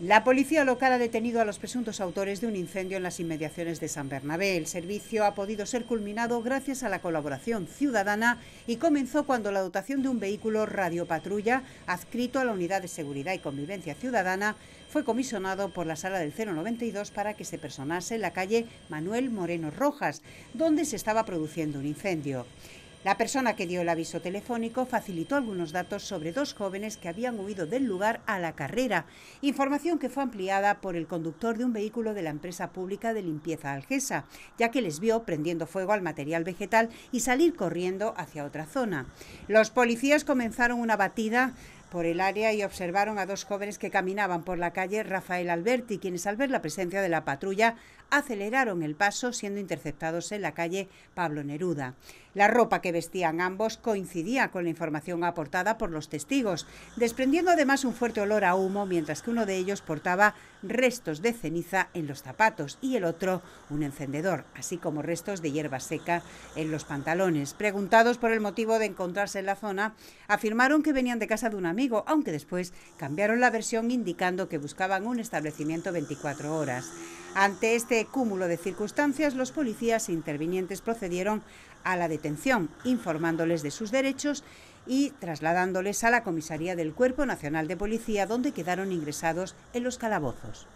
La policía local ha detenido a los presuntos autores de un incendio en las inmediaciones de San Bernabé. El servicio ha podido ser culminado gracias a la colaboración ciudadana y comenzó cuando la dotación de un vehículo radiopatrulla adscrito a la Unidad de Seguridad y Convivencia Ciudadana fue comisionado por la sala del 092 para que se personase en la calle Manuel Moreno Rojas, donde se estaba produciendo un incendio. La persona que dio el aviso telefónico facilitó algunos datos sobre dos jóvenes que habían huido del lugar a la carrera, información que fue ampliada por el conductor de un vehículo de la empresa pública de limpieza Algesa, ya que les vio prendiendo fuego al material vegetal y salir corriendo hacia otra zona. Los policías comenzaron una batida por el área y observaron a dos jóvenes que caminaban por la calle Rafael Alberti, quienes al ver la presencia de la patrulla aceleraron el paso siendo interceptados en la calle Pablo Neruda. La ropa que vestían ambos coincidía con la información aportada por los testigos, desprendiendo además un fuerte olor a humo, mientras que uno de ellos portaba restos de ceniza en los zapatos y el otro un encendedor, así como restos de hierba seca en los pantalones. Preguntados por el motivo de encontrarse en la zona, afirmaron que venían de casa de un amigo, aunque después cambiaron la versión indicando que buscaban un establecimiento 24 horas. Ante este cúmulo de circunstancias, los policías intervinientes procedieron a la detención, informándoles de sus derechos y trasladándoles a la comisaría del Cuerpo Nacional de Policía, donde quedaron ingresados en los calabozos.